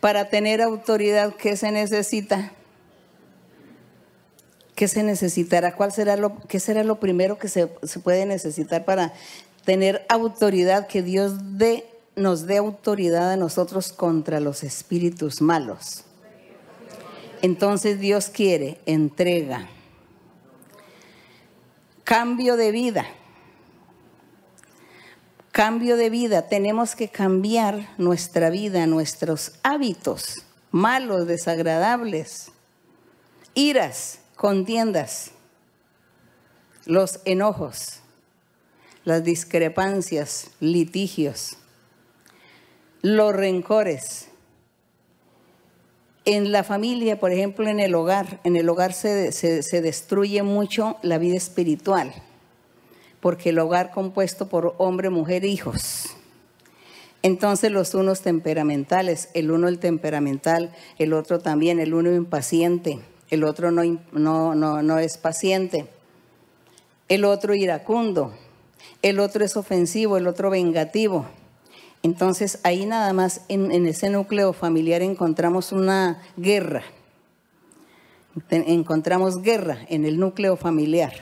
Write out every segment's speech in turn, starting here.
Para tener autoridad, ¿qué se necesita? ¿Qué se necesitará? ¿Cuál será lo, ¿Qué será lo primero que se, se puede necesitar para tener autoridad? Que Dios dé, nos dé autoridad a nosotros contra los espíritus malos. Entonces Dios quiere entrega, cambio de vida Cambio de vida, tenemos que cambiar nuestra vida, nuestros hábitos malos, desagradables, iras, contiendas, los enojos, las discrepancias, litigios, los rencores. En la familia, por ejemplo, en el hogar, en el hogar se, se destruye mucho la vida espiritual porque el hogar compuesto por hombre, mujer, e hijos. Entonces los unos temperamentales, el uno el temperamental, el otro también, el uno impaciente, el otro no, no, no, es paciente, el otro iracundo, el otro es ofensivo, el otro vengativo. Entonces ahí nada más en, en ese núcleo familiar encontramos una guerra, encontramos guerra en el núcleo familiar.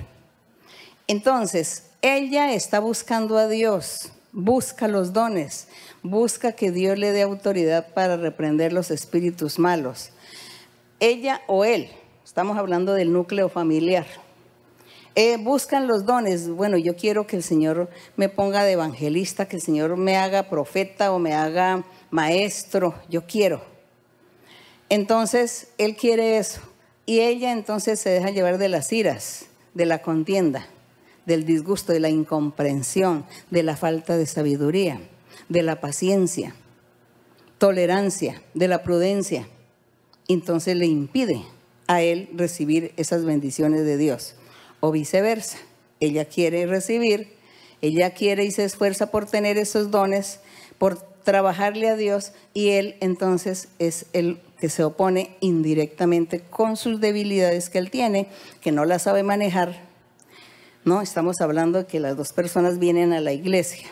Entonces, ella está buscando a Dios, busca los dones, busca que Dios le dé autoridad para reprender los espíritus malos. Ella o él, estamos hablando del núcleo familiar. Eh, buscan los dones. Bueno, yo quiero que el Señor me ponga de evangelista, que el Señor me haga profeta o me haga maestro. Yo quiero. Entonces, Él quiere eso. Y ella entonces se deja llevar de las iras, de la contienda del disgusto, de la incomprensión, de la falta de sabiduría, de la paciencia, tolerancia, de la prudencia. Entonces le impide a él recibir esas bendiciones de Dios. O viceversa, ella quiere recibir, ella quiere y se esfuerza por tener esos dones, por trabajarle a Dios y él entonces es el que se opone indirectamente con sus debilidades que él tiene, que no la sabe manejar, ¿no? Estamos hablando que las dos personas vienen a la iglesia,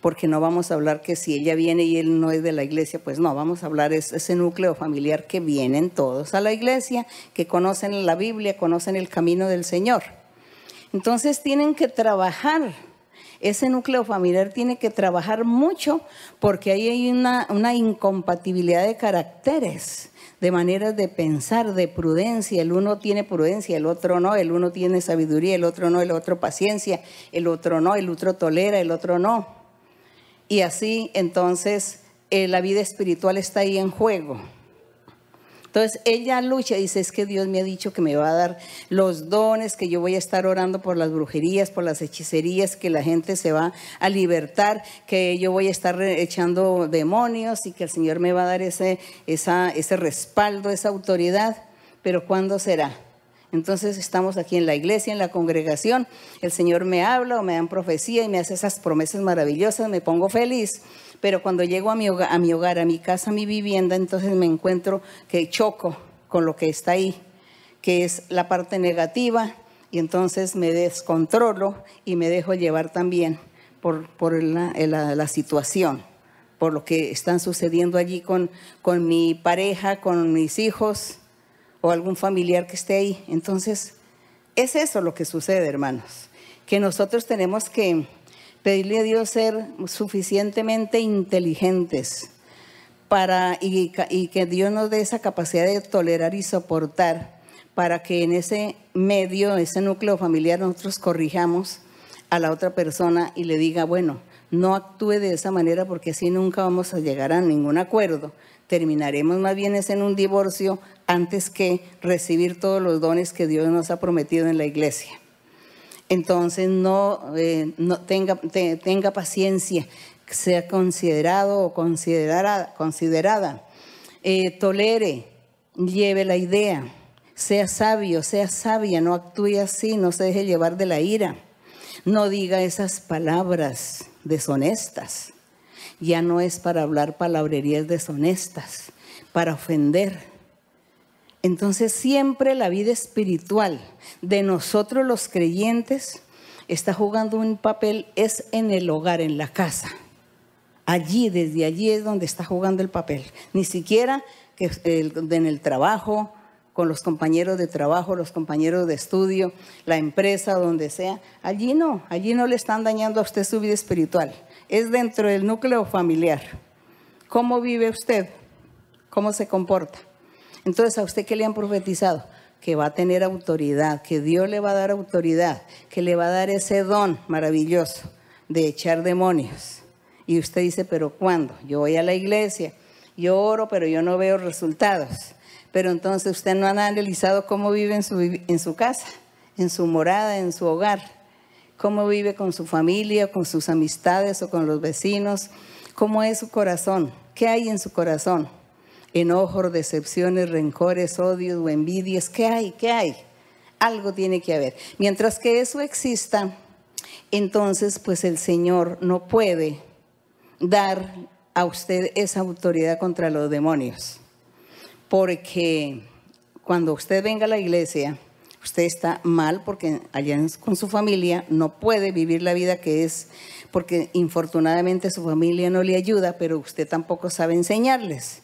porque no vamos a hablar que si ella viene y él no es de la iglesia, pues no, vamos a hablar de ese núcleo familiar que vienen todos a la iglesia, que conocen la Biblia, conocen el camino del Señor. Entonces tienen que trabajar ese núcleo familiar tiene que trabajar mucho porque ahí hay una, incompatibilidad de caracteres de maneras de pensar, de prudencia. El uno tiene prudencia, el otro no. El uno tiene sabiduría, el otro no. El otro paciencia, el otro no. El otro tolera, el otro no. Y así entonces eh, la vida espiritual está ahí en juego. Entonces ella lucha y dice, es que Dios me ha dicho que me va a dar los dones, que yo voy a estar orando por las brujerías, por las hechicerías, que la gente se va a libertar, que yo voy a estar echando demonios y que el Señor me va a dar ese, esa, ese respaldo, esa autoridad. Pero ¿cuándo será? Entonces estamos aquí en la iglesia, en la congregación, el Señor me habla o me dan profecía y me hace esas promesas maravillosas, me pongo feliz, pero cuando llego a mi, hogar, a mi hogar, a mi casa, a mi vivienda, entonces me encuentro que choco con lo que está ahí, que es la parte negativa, y entonces me descontrolo y me dejo llevar también por, por la, la situación, por lo que están sucediendo allí con, con mi pareja, con mis hijos o algún familiar que esté ahí. Entonces, es eso lo que sucede, hermanos, que nosotros tenemos que pedirle a Dios ser suficientemente inteligentes para, y, que Dios nos dé esa capacidad de tolerar y soportar para que en ese medio, ese núcleo familiar, nosotros corrijamos a la otra persona y le diga, bueno, no actúe de esa manera porque así nunca vamos a llegar a ningún acuerdo. Terminaremos más bien en un divorcio antes que recibir todos los dones que Dios nos ha prometido en la iglesia. Entonces no, eh, tenga, tenga paciencia, sea considerado o considerada. considerada. Eh, tolere, lleve la idea, sea sabio, sea sabia, no actúe así, no se deje llevar de la ira, no diga esas palabras deshonestas. Ya no es para hablar palabrerías deshonestas, para ofender entonces siempre la vida espiritual de nosotros los creyentes está jugando un papel, es en el hogar, en la casa. Allí, desde allí es donde está jugando el papel. Ni siquiera que en el trabajo, con los compañeros de trabajo, los compañeros de estudio, la empresa, donde sea. Allí no, allí no le están dañando a usted su vida espiritual. Es dentro del núcleo familiar. ¿Cómo vive usted? ¿Cómo se comporta? Entonces, ¿a usted qué le han profetizado? Que va a tener autoridad, que Dios le va a dar autoridad, que le va a dar ese don maravilloso de echar demonios. Y usted dice, pero ¿cuándo? Yo voy a la iglesia, yo oro, pero yo no veo resultados. Pero entonces usted no ha analizado cómo vive en su, en su casa, en su morada, en su hogar, cómo vive con su familia, con sus amistades o con los vecinos, cómo es su corazón, qué hay en su corazón enojos, decepciones, rencores, odios o envidias. ¿Qué hay? ¿Qué hay? Algo tiene que haber. Mientras que eso exista, entonces pues el Señor no puede dar a usted esa autoridad contra los demonios. Porque cuando usted venga a la iglesia, usted está mal porque allá con su familia no puede vivir la vida que es, porque infortunadamente su familia no le ayuda, pero usted tampoco sabe enseñarles.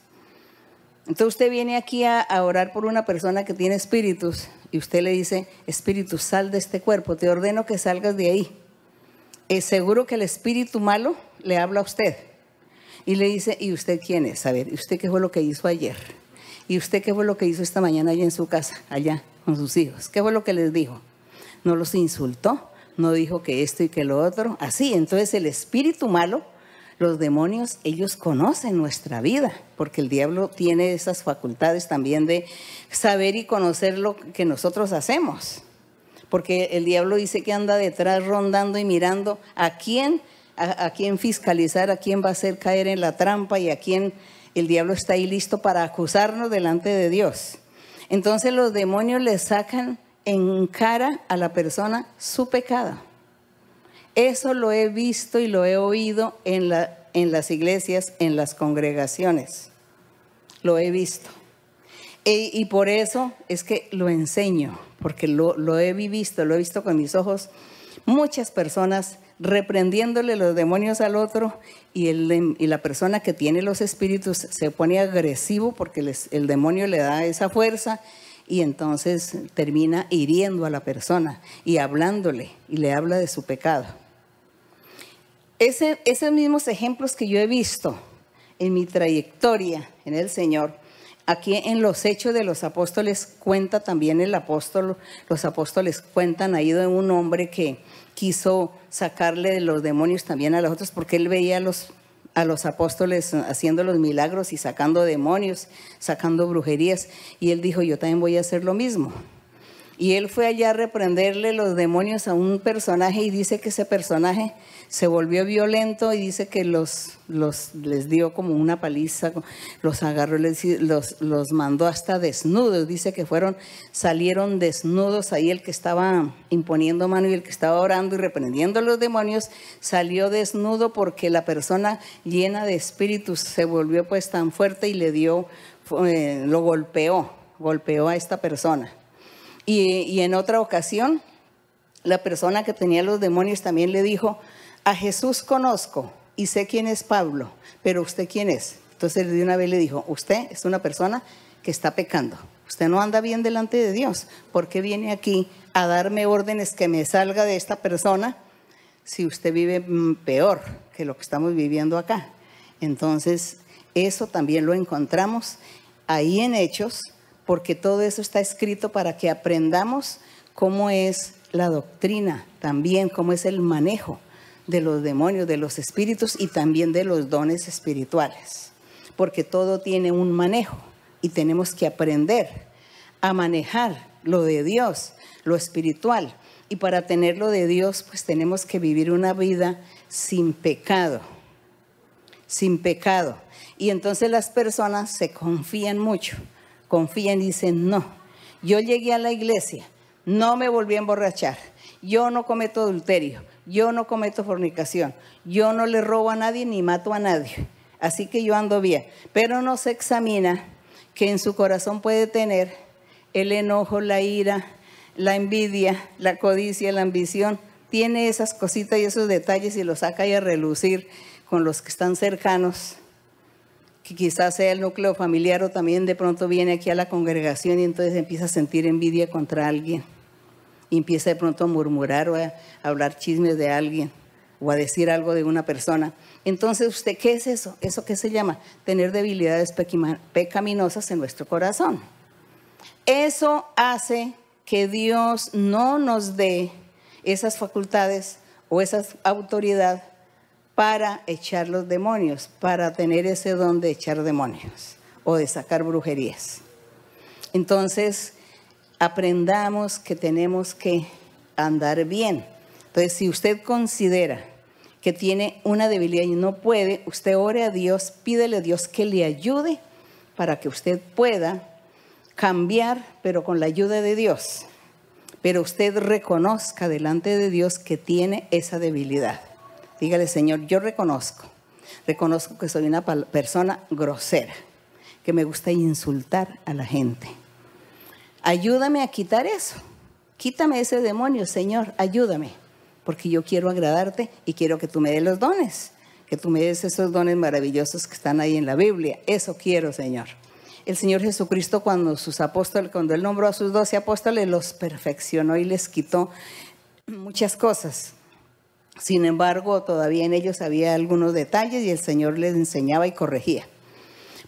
Entonces usted viene aquí a, orar por una persona que tiene espíritus y usted le dice, espíritu, sal de este cuerpo, te ordeno que salgas de ahí. Es seguro que el espíritu malo le habla a usted y le dice, ¿y usted quién es? A ver, ¿y usted qué fue lo que hizo ayer? ¿Y usted qué fue lo que hizo esta mañana allá en su casa, allá con sus hijos? ¿Qué fue lo que les dijo? ¿No los insultó? ¿No dijo que esto y que lo otro? Así, entonces el espíritu malo los demonios, ellos conocen nuestra vida, porque el diablo tiene esas facultades también de saber y conocer lo que nosotros hacemos. Porque el diablo dice que anda detrás rondando y mirando a quién, a, quién fiscalizar, a quién va a hacer caer en la trampa y a quién el diablo está ahí listo para acusarnos delante de Dios. Entonces los demonios le sacan en cara a la persona su pecado. Eso lo he visto y lo he oído en, las iglesias, en las congregaciones. Lo he visto. E, y por eso es que lo enseño, porque lo, he visto, lo he visto con mis ojos. Muchas personas reprendiéndole los demonios al otro y, la persona que tiene los espíritus se pone agresivo porque el demonio le da esa fuerza y entonces termina hiriendo a la persona y hablándole y le habla de su pecado. Ese, esos mismos ejemplos que yo he visto en mi trayectoria en el Señor, aquí en los hechos de los apóstoles cuenta también el apóstol, los apóstoles cuentan ha ido un hombre que quiso sacarle de los demonios también a los otros porque él veía los a los apóstoles haciendo los milagros y sacando demonios, sacando brujerías. Y él dijo, yo también voy a hacer lo mismo. Y él fue allá a reprenderle los demonios a un personaje y dice que ese personaje se volvió violento y dice que los, les dio como una paliza, los agarró, les, los, los mandó hasta desnudos. Dice que fueron, salieron desnudos ahí el que estaba imponiendo mano y el que estaba orando y reprendiendo a los demonios, salió desnudo porque la persona llena de espíritus se volvió pues tan fuerte y le dio, eh, lo golpeó, golpeó a esta persona. Y, en otra ocasión, la persona que tenía los demonios también le dijo, a Jesús conozco y sé quién es Pablo, pero usted quién es. Entonces de una vez le dijo, usted es una persona que está pecando, usted no anda bien delante de Dios, ¿por qué viene aquí a darme órdenes que me salga de esta persona si usted vive mm, peor que lo que estamos viviendo acá? Entonces, eso también lo encontramos ahí en Hechos porque todo eso está escrito para que aprendamos cómo es la doctrina, también cómo es el manejo de los demonios, de los espíritus y también de los dones espirituales, porque todo tiene un manejo y tenemos que aprender a manejar lo de Dios, lo espiritual. Y para tener lo de Dios, pues tenemos que vivir una vida sin pecado, sin pecado. Y entonces las personas se confían mucho confían y dicen, no, yo llegué a la iglesia, no me volví a emborrachar, yo no cometo adulterio, yo no cometo fornicación, yo no le robo a nadie ni mato a nadie, así que yo ando bien, pero no se examina que en su corazón puede tener el enojo, la ira, la envidia, la codicia, la ambición, tiene esas cositas y esos detalles y los saca a relucir con los que están cercanos quizás sea el núcleo familiar o también de pronto viene aquí a la congregación y entonces empieza a sentir envidia contra alguien y empieza de pronto a murmurar o a hablar chismes de alguien o a decir algo de una persona. Entonces, ¿usted qué es eso? ¿Eso qué se llama? Tener debilidades pecaminosas en nuestro corazón. Eso hace que Dios no nos dé esas facultades o esa autoridad para echar los demonios, para tener ese don de echar demonios o de sacar brujerías. Entonces, aprendamos que tenemos que andar bien. Entonces, si usted considera que tiene una debilidad y no puede, usted ore a Dios, pídele a Dios que le ayude para que usted pueda cambiar, pero con la ayuda de Dios. Pero usted reconozca delante de Dios que tiene esa debilidad. Dígale, Señor, yo reconozco, reconozco que soy una persona grosera, que me gusta insultar a la gente. Ayúdame a quitar eso. Quítame ese demonio, Señor, ayúdame, porque yo quiero agradarte y quiero que tú me des los dones, que tú me des esos dones maravillosos que están ahí en la Biblia. Eso quiero, Señor. El Señor Jesucristo cuando sus apóstoles, cuando él nombró a sus doce apóstoles, los perfeccionó y les quitó muchas cosas. Sin embargo, todavía en ellos había algunos detalles y el Señor les enseñaba y corregía.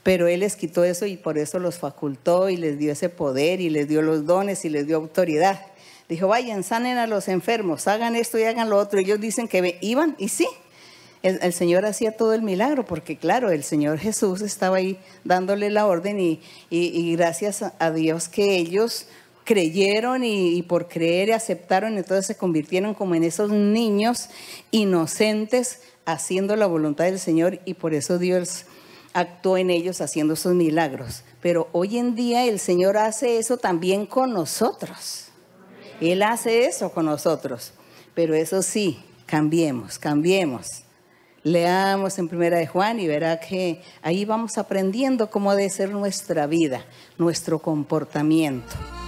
Pero Él les quitó eso y por eso los facultó y les dio ese poder y les dio los dones y les dio autoridad. Dijo, vayan, sanen a los enfermos, hagan esto y hagan lo otro. Ellos dicen que iban y sí, el, Señor hacía todo el milagro, porque claro, el Señor Jesús estaba ahí dándole la orden y gracias a Dios que ellos creyeron y, por creer y aceptaron, entonces se convirtieron como en esos niños inocentes haciendo la voluntad del Señor y por eso Dios actuó en ellos haciendo esos milagros. Pero hoy en día el Señor hace eso también con nosotros. Él hace eso con nosotros. Pero eso sí, cambiemos, cambiemos. Leamos en Primera de Juan y verá que ahí vamos aprendiendo cómo debe ser nuestra vida, nuestro comportamiento.